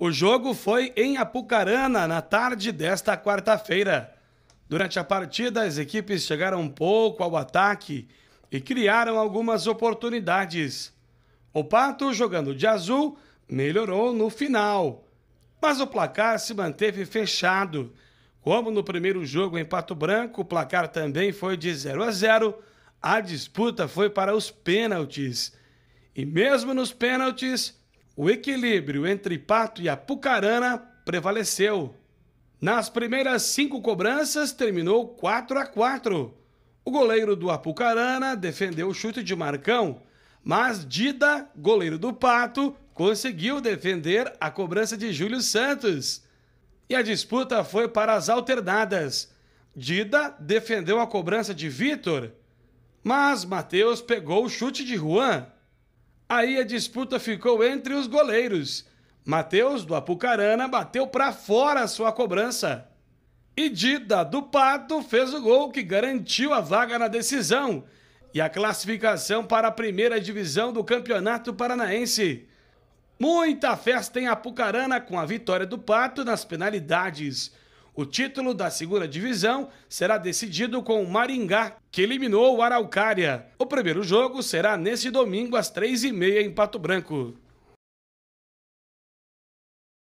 O jogo foi em Apucarana, na tarde desta quarta-feira. Durante a partida, as equipes chegaram um pouco ao ataque e criaram algumas oportunidades. O Pato, jogando de azul, melhorou no final, mas o placar se manteve fechado. Como no primeiro jogo em Pato Branco, o placar também foi de 0 a 0, a disputa foi para os pênaltis. E mesmo nos pênaltis, o equilíbrio entre Pato e Apucarana prevaleceu. Nas primeiras cinco cobranças, terminou 4 a 4. O goleiro do Apucarana defendeu o chute de Marcão, mas Dida, goleiro do Pato, conseguiu defender a cobrança de Júlio Santos. E a disputa foi para as alternadas. Dida defendeu a cobrança de Vitor, mas Matheus pegou o chute de Juan. Aí a disputa ficou entre os goleiros. Matheus, do Apucarana, bateu para fora a sua cobrança. E Dida, do Pato, fez o gol que garantiu a vaga na decisão e a classificação para a primeira divisão do Campeonato Paranaense. Muita festa em Apucarana com a vitória do Pato nas penalidades. O título da segunda divisão será decidido com o Maringá, que eliminou o Araucária. O primeiro jogo será nesse domingo às três e meia em Pato Branco.